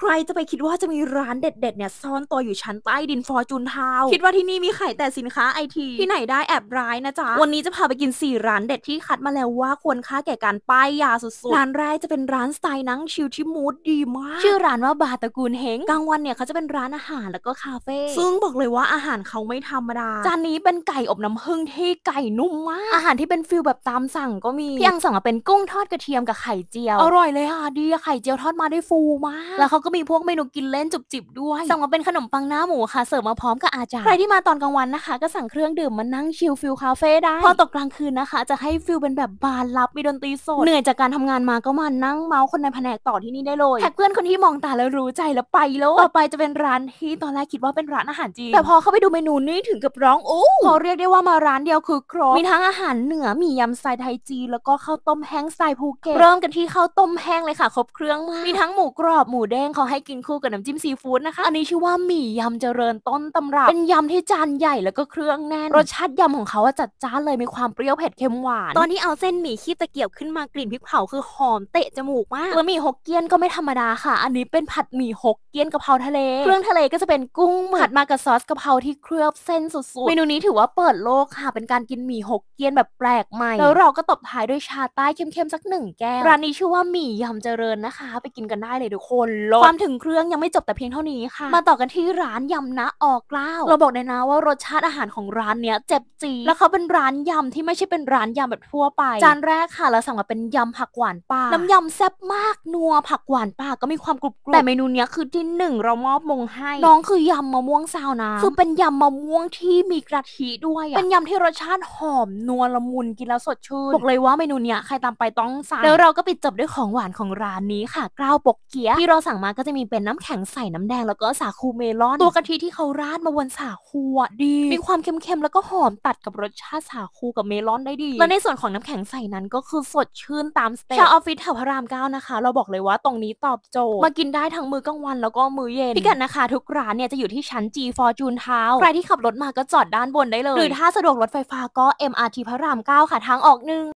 ใครจะไปคิดว่าจะมีร้านเด็ด ๆเนี่ยซ่อนตัวอยู่ชั้นใต้ดินฟอร์จูนทาวคิดว่าที่นี่มีขายแต่สินค้าไอทีที่ไหนได้แอบร้ายนะจ๊ะ วันนี้จะพาไปกิน 4 ร้านเด็ดที่คัดมาแล้วว่าควรค่าแก่การป้ายยาสุดๆร้านแรกจะเป็นร้านสไตล์นั่งชิลที่มูดดีมาก ชื่อร้านว่าบาตระกูลเฮงกลางวันเนี่ยเขาจะเป็นร้านอาหารแล้วก็คาเฟ่ซึ่งบอกเลยว่าอาหารเขาไม่ธรรมดาจานนี้เป็นไก่อบน้ำผึ้งที่ไก่นุ่มมากอาหารที่เป็นฟิลแบบตามสั่งก็มีพี่ยงสั่งมาเป็นกุ้งทอดกระเทียมกับไข่เจียว อร่อยเลยค่ะดีไข่เจียวทอดมาได้ฟูมากแล้วเขากก็มีพวกเมนูกินเล่นจุบจิบด้วยสั่งมาเป็นขนมปังหน้าหมูค่ะเสิร์ฟมาพร้อมกับอาจารย์ ใครที่มาตอนกลางวันนะคะ ก็สั่งเครื่องดื่มมานั่งชิลฟิลคาเฟ่ได้ พอตกกลางคืนนะคะ จะให้ฟิลเป็นแบบบาร์ลับมีดนตรีสด เหนื่อยจากการทำงานมาก็มานั่งเมาส์คนในแผนกต่อที่นี่ได้เลยแท็กเพื่อนคนที่มองตาแล้วรู้ใจแล้วไป แล้วต่อไปจะเป็นร้านที่ตอนแรกคิดว่าเป็นร้านอาหารจีนแต่พอเข้าไปดูเมนูนี่ถึงกับร้องโอ้พอเรียกได้ว่ามาร้านเดียวคือครบมีทั้งอาหารเหนือมียำสไตล์ไทยจีนแล้วก็ข้าวต้มแห้งสไตล์ภูเก็ตเริ่มกันที่ข้าวต้มแห้งเลยค่ะ ครบเครื่องมากมีทั้งหมูกรอบหมูแดงขาให้กินคู่กับน้ำจิ้มซีฟู้ดนะคะ อันนี้ชื่อว่าหมี่ยำเจริญต้นตำรับ เป็นยำที่จานใหญ่แล้วก็เครื่องแน่น รสชาติยำของเขาจัดจ้านเลยมีความเปรี้ยวเผ็ดเค็มหวาน ตอนที่เอาเส้นหมี่ขี้ตะเกียบขึ้นมากลิ่นพริกเผาคือหอมเตะจมูกมากแล้วหมี่ฮกเกี้ยนก็ไม่ธรรมดาค่ะ อันนี้เป็นผัดหมี่ฮกเกี้ยนกะเพราทะเล เครื่องทะเลก็จะเป็นกุ้งผัดมากับซอสกะเพราที่เคลือบเส้นสุดๆ เมนูนี้ถือว่าเปิดโลกค่ะ เป็นการกินหมี่ฮกเกี้ยนแบบแปลกใหม่ แล้วเราก็ตบท้ายด้วยชาใต้เข้มๆ สักหนึ่งแก้วร้านนี้ชื่อว่าหมี่ยำเจริญนะคะ ไปกินกันได้เลยทุกคนโความถึงเครื่องยังไม่จบแต่เพียงเท่านี้ค่ะ มาต่อกันที่ร้านยำนะออกเล้าเราบอกเลยนะว่ารสชาติอาหารของร้านเนี้ยเจ็บจีแล้วเขาเป็นร้านยำที่ไม่ใช่เป็นร้านยำแบบทั่วไป จานแรกค่ะ เราสั่งมาเป็นยำผักหวานป่าน้ำยำแซ่บมากนัวผักหวานป่าก็มีความกรุบกรอบแต่เมนูเนี้ยคือที่หนึ่งเรามอบมงให้ น้องคือยำมะม่วงซาวน้ำคือเป็นยำมะม่วงที่มีกระทิด้วยเป็นยำที่รสชาติหอมนัวละมุนกินแล้วสดชื่นบอกเลยว่าเมนูเนี้ยใครตามไปต้องสั่งแล้วเราก็ปิดจบด้วยของหวานของร้านนี้ค่ะกล้าวปกเกี๊ยที่เราสั่งมาก็จะมีเป็นน้ำแข็งใส่น้ำแดง แล้วก็สาคูเมลอน ตัวกะทิที่เขาราดมาบนสาคูอ่ะดี มีความเค็มๆแล้วก็หอมตัดกับรสชาติสาคูกับเมลอนได้ดีและในส่วนของน้ำแข็งใส่นั้นก็คือสดชื่นตามสเต็ปชาวออฟฟิศแถวพระรามเก้านะคะเราบอกเลยว่าตรงนี้ตอบโจทย์มากินได้ทั้งมื้อกลางวันแล้วก็มื้อเย็นพิกัดนะคะทุกร้านเนี่ยจะอยู่ที่ชั้น G for จูนเท้าใครที่ขับรถมาก็จอดด้านบนได้เลยหรือถ้าสะดวกรถไฟฟ้าก็ MRT พระรามเก้าค่ะทางออกหนึ่ง